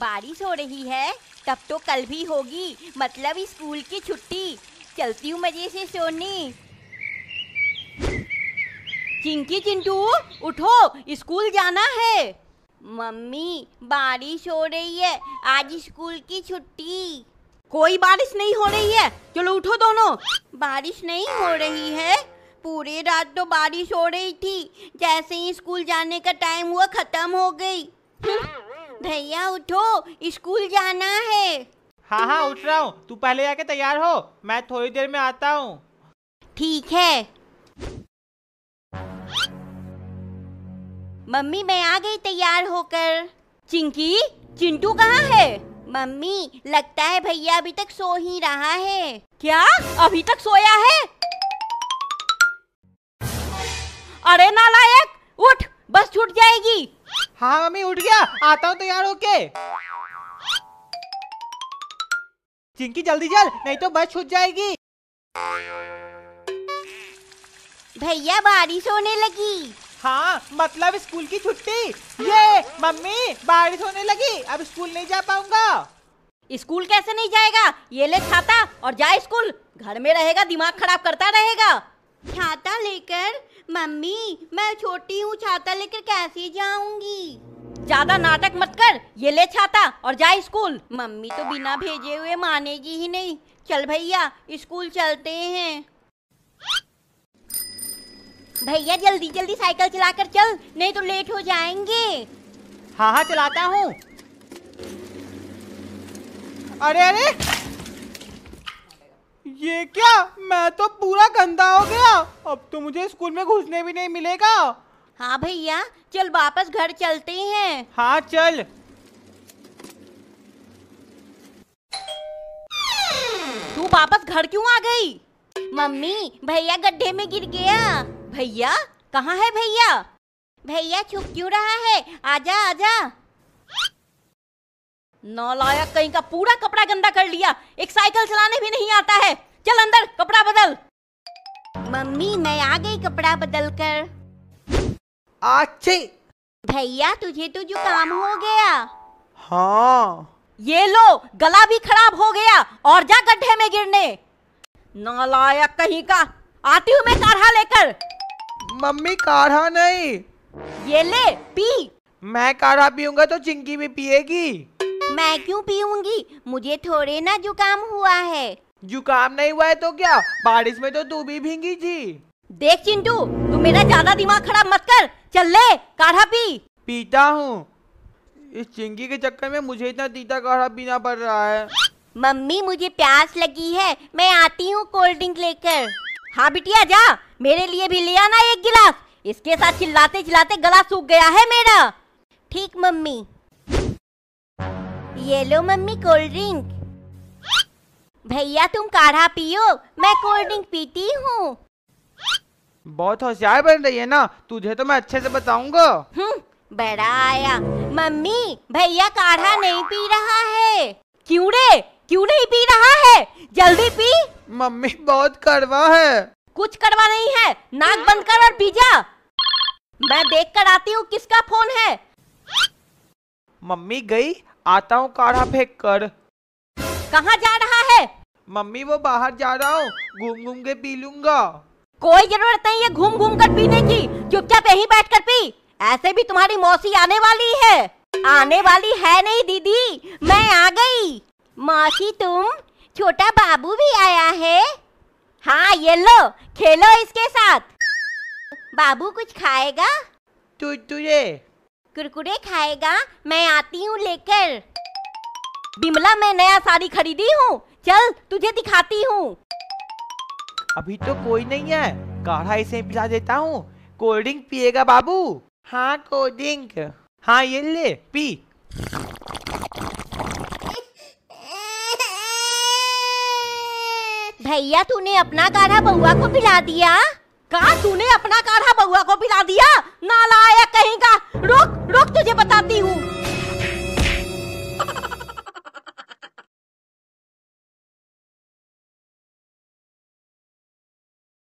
बारिश हो रही है तब तो कल भी होगी मतलब स्कूल की छुट्टी चलती हूँ मजे से सोनी चिंकी चिंटू उठो स्कूल जाना है मम्मी बारिश हो रही है आज स्कूल की छुट्टी कोई बारिश नहीं हो रही है चलो उठो दोनों बारिश नहीं हो रही है पूरी रात तो बारिश हो रही थी जैसे ही स्कूल जाने का टाइम हुआ खत्म हो गई भैया उठो स्कूल जाना है हाँ हाँ उठ रहा हूँ तू पहले जाके तैयार हो मैं थोड़ी देर में आता हूँ ठीक है मम्मी मैं आ गई तैयार होकर चिंकी चिंटू कहाँ है मम्मी लगता है भैया अभी तक सो ही रहा है क्या अभी तक सोया है अरे नालायक उठ बस छूट जाएगी हाँ मम्मी उठ गया आता हूँ तैयार होके चिंकी जल्दी चल नहीं तो बस छूट जाएगी भैया बारिश होने लगी हाँ मतलब स्कूल की छुट्टी ये मम्मी बारिश होने लगी अब स्कूल नहीं जा पाऊंगा स्कूल कैसे नहीं जाएगा ये ले छाता और जा स्कूल घर में रहेगा दिमाग खराब करता रहेगा छाता लेकर मम्मी मैं छोटी हूँ छाता लेकर कैसे जाऊंगी ज्यादा नाटक मत कर ये ले छाता और जा स्कूल मम्मी तो बिना भेजे हुए मानेगी ही नहीं चल भैया स्कूल चलते हैं भैया जल्दी जल्दी साइकिल चलाकर चल नहीं तो लेट हो जाएंगे हाँ हाँ चलाता हूँ अरे अरे ये क्या मैं तो पूरा गंदा हो गया अब तो मुझे स्कूल में घुसने भी नहीं मिलेगा हाँ भैया चल वापस घर चलते हैं हाँ चल तू वापस घर क्यों आ गई मम्मी भैया गड्ढे में गिर गया भैया कहाँ है भैया भैया छुप क्यों रहा है आजा आजा लायक कहीं का पूरा कपड़ा गंदा कर लिया एक साइकिल चलाने भी नहीं आता है चल अंदर कपड़ा बदल मम्मी मैं आ गई कपड़ा बदल कर अच्छी भैया तुझे तो जुकाम हो गया हाँ ये लो गला भी खराब हो गया और जा गड्ढे में गिरने नालायक कहीं का आती हूँ मैं काढ़ा लेकर मम्मी काढ़ा नहीं ये ले पी मैं काढ़ा पीऊंगा तो चिंकी भी पिएगी मैं क्यों पीऊंगी मुझे थोड़े ना जुकाम हुआ है जुकाम नहीं हुआ है तो क्या बारिश में तो तू भी भींगी थी देख चिंटू तू मेरा ज्यादा दिमाग खराब मत कर चल ले काढ़ा पी पीता हूँ इस चिंगी के चक्कर में मुझे इतना तीता काढ़ा पीना पड़ रहा है मम्मी मुझे प्यास लगी है मैं आती हूँ कोल्ड ड्रिंक लेकर हाँ बिटिया जा मेरे लिए भी ले आना एक गिलास इसके साथ चिल्लाते चिल्लाते गला सूख गया है मेरा ठीक मम्मी ये लो मम्मी कोल्ड ड्रिंक भैया तुम काढ़ा पियो मैं कोल्ड ड्रिंक पीती हूँ बहुत होशियार बन रही है ना तुझे तो मैं अच्छे से बताऊंगा हम्म, बड़ा आया मम्मी भैया काढ़ा नहीं पी रहा है क्यों रे क्यों नहीं पी रहा है जल्दी पी मम्मी बहुत कड़वा है कुछ कड़वा नहीं है नाक बंद कर और पी जा मैं देख कर आती हूँ किसका फोन है मम्मी गई आता हूँ काढ़ा फेंक कर कहाँ जा रहा मम्मी वो बाहर जा रहा हूँ घूम घूम के पी लूंगा कोई जरूरत नहीं है घूम घूम कर पीने की चुपचाप यहीं बैठ कर पी ऐसे भी तुम्हारी मौसी आने वाली है आने वाली है नहीं दीदी मैं आ गई मौसी तुम छोटा बाबू भी आया है हाँ ये लो खेलो इसके साथ बाबू कुछ खाएगा तु, तुझे कुरकुरे खाएगा मैं आती हूँ लेकर बिमला मैं नया साड़ी खरीदी हूँ चल तुझे दिखाती हूँ अभी तो कोई नहीं है काढ़ा इसे पिला देता हूँ कोल्ड ड्रिंक पिएगा बाबू हाँ कोल्ड ड्रिंक हाँ ये ले पी भैया तूने अपना काढ़ा बउआ को पिला दिया कहा तूने अपना काढ़ा बउआ को पिला दिया आया कहीं का रोक रोक तुझे बताती हूँ